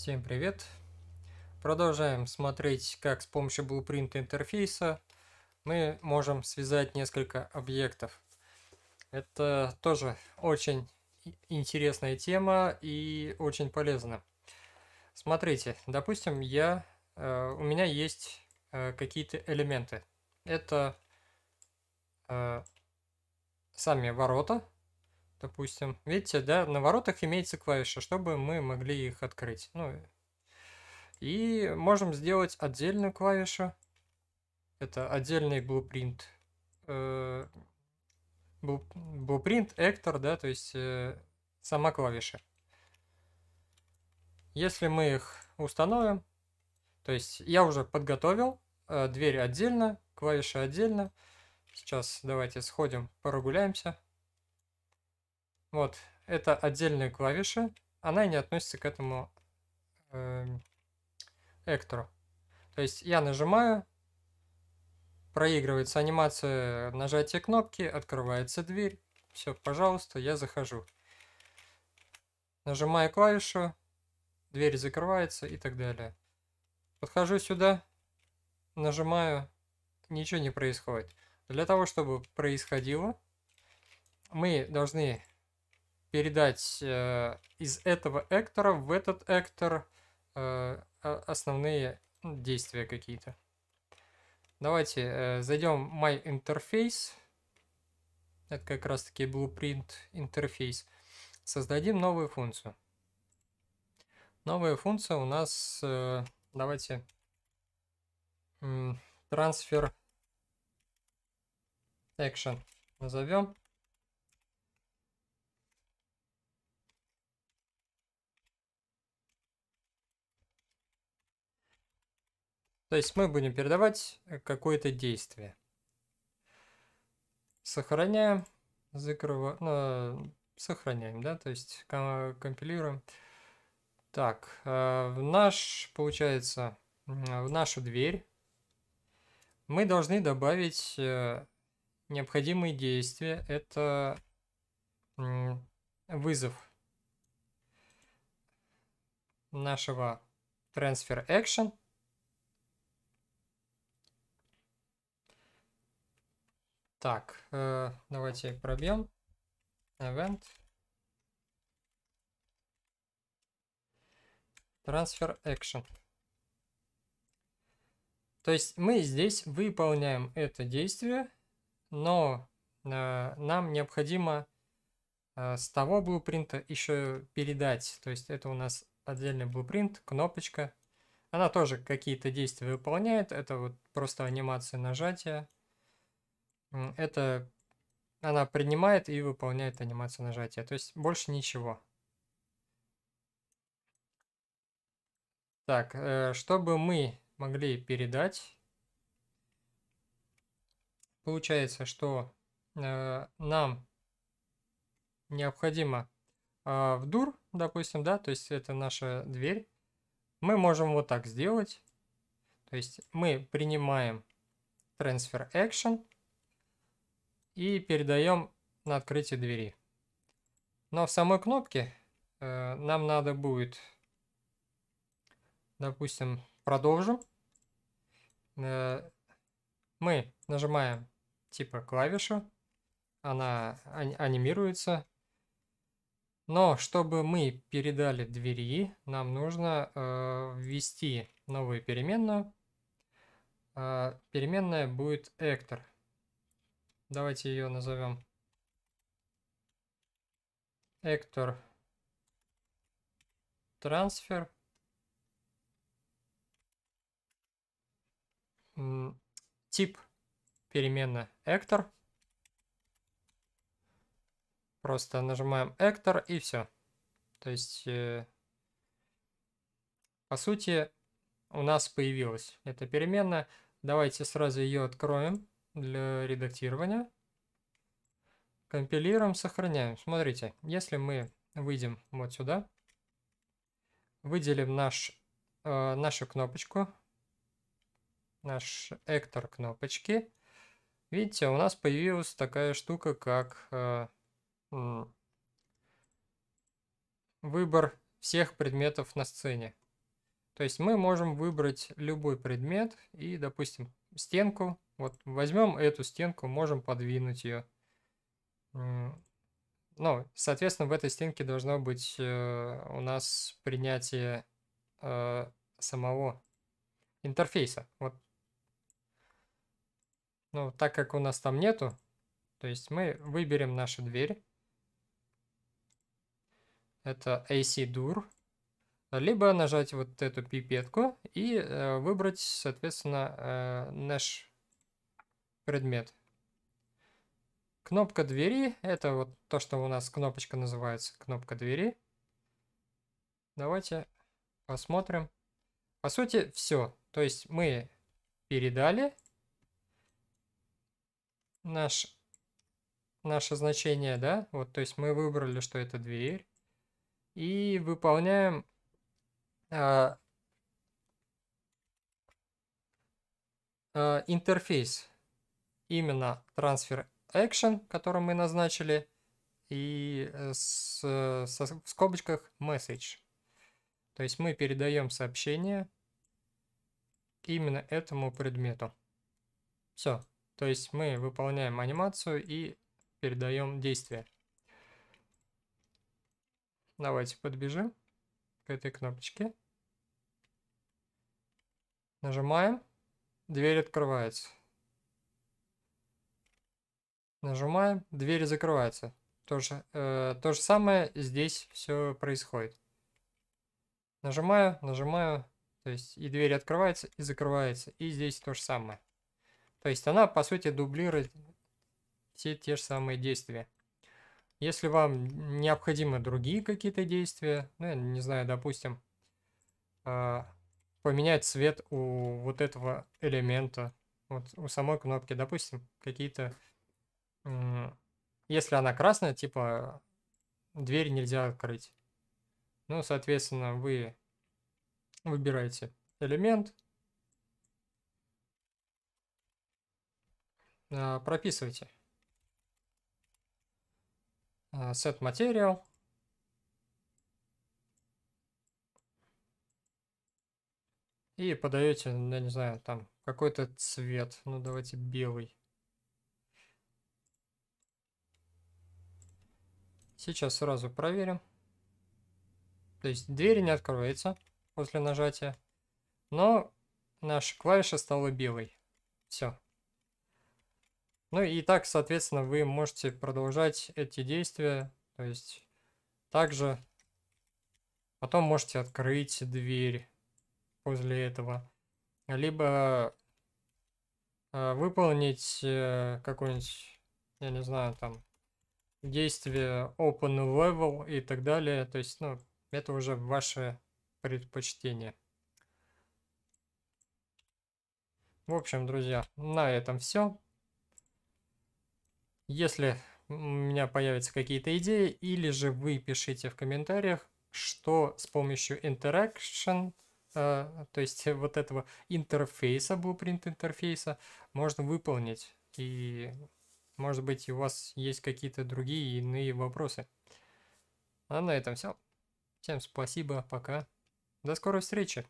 Всем привет! Продолжаем смотреть, как с помощью Blueprint интерфейса мы можем связать несколько объектов. Это тоже очень интересная тема и очень полезно. Смотрите, допустим, я, э, у меня есть э, какие-то элементы. Это э, сами ворота, допустим. Видите, да, на воротах имеется клавиша, чтобы мы могли их открыть. Ну, и можем сделать отдельную клавишу. Это отдельный blueprint. Э, blueprint, Эктор, да, то есть э, сама клавиша. Если мы их установим, то есть я уже подготовил э, дверь отдельно, клавиши отдельно. Сейчас давайте сходим, прогуляемся. Вот, это отдельная клавиша, она не относится к этому э, эктору. То есть я нажимаю, проигрывается анимация нажатия кнопки, открывается дверь. Все, пожалуйста, я захожу. Нажимаю клавишу, дверь закрывается и так далее. Подхожу сюда, нажимаю, ничего не происходит. Для того, чтобы происходило, мы должны передать э, из этого эктора в этот эктор э, основные ну, действия какие-то. Давайте э, зайдем в My Interface. Это как раз таки Blueprint интерфейс. Создадим новую функцию. Новая функция у нас, давайте, transfer action назовем. То есть мы будем передавать э, какое-то действие. Сохраняем, закрываем, ну, сохраняем, да, то есть компилируем. Так, э, в наш, получается, э, в нашу дверь мы должны добавить необходимые действия. Это вызов нашего transfer action – Так, э, давайте пробьем. Event. Transfer action. То есть мы здесь выполняем это действие, но э, нам необходимо э, с того блупринта еще передать. То есть это у нас отдельный блупринт, кнопочка. Она тоже какие-то действия выполняет. Это вот просто анимация нажатия это она принимает и выполняет анимацию нажатия. То есть больше ничего. Так, э, чтобы мы могли передать, получается, что э, нам необходимо а, в дур, допустим, да, то есть это наша дверь, мы можем вот так сделать. То есть мы принимаем transfer action – и передаем на открытие двери. Но в самой кнопке э, нам надо будет, допустим, продолжим. Э, мы нажимаем типа клавишу, она анимируется. Но чтобы мы передали двери, нам нужно э, ввести новую переменную. Э, переменная будет actor. Давайте ее назовем Эктор трансфер. Тип переменная Эктор. Просто нажимаем Эктор и все. То есть, э, по сути, у нас появилась эта переменная. Давайте сразу ее откроем для редактирования. Компилируем, сохраняем. Смотрите, если мы выйдем вот сюда, выделим наш, э, нашу кнопочку, наш эктор кнопочки, видите, у нас появилась такая штука, как э, выбор всех предметов на сцене. То есть мы можем выбрать любой предмет и, допустим, стенку вот возьмем эту стенку, можем подвинуть ее. Ну, соответственно, в этой стенке должно быть э, у нас принятие э, самого интерфейса. Вот. Ну, так как у нас там нету, то есть мы выберем нашу дверь. Это AC-Dur. Либо нажать вот эту пипетку и э, выбрать, соответственно, э, наш предмет. Кнопка двери, это вот то, что у нас кнопочка называется, кнопка двери. Давайте посмотрим. По сути, все. То есть мы передали наш, наше значение, да? Вот, то есть мы выбрали, что это дверь. И выполняем... Э, э, интерфейс именно transfer action, который мы назначили, и э, с, со, в скобочках message. То есть мы передаем сообщение именно этому предмету. Все. То есть мы выполняем анимацию и передаем действие. Давайте подбежим к этой кнопочке. Нажимаем. Дверь открывается. Нажимаем, двери закрываются. То же, э, то же самое здесь все происходит. Нажимаю, нажимаю, то есть и дверь открывается, и закрывается. И здесь то же самое. То есть она, по сути, дублирует все те же самые действия. Если вам необходимы другие какие-то действия, ну, я не знаю, допустим, э, поменять цвет у вот этого элемента, вот у самой кнопки, допустим, какие-то если она красная, типа дверь нельзя открыть. Ну, соответственно, вы выбираете элемент, а, прописывайте а, set material и подаете, я не знаю, там какой-то цвет, ну давайте белый. Сейчас сразу проверим. То есть дверь не открывается после нажатия. Но наша клавиша стала белой. Все. Ну и так, соответственно, вы можете продолжать эти действия. То есть также потом можете открыть дверь после этого. Либо э, выполнить э, какой нибудь я не знаю, там, действия open level и так далее. То есть, ну, это уже ваше предпочтение. В общем, друзья, на этом все. Если у меня появятся какие-то идеи, или же вы пишите в комментариях, что с помощью interaction, э, то есть вот этого интерфейса, blueprint интерфейса, можно выполнить. И может быть, у вас есть какие-то другие иные вопросы. А на этом все. Всем спасибо, пока. До скорой встречи.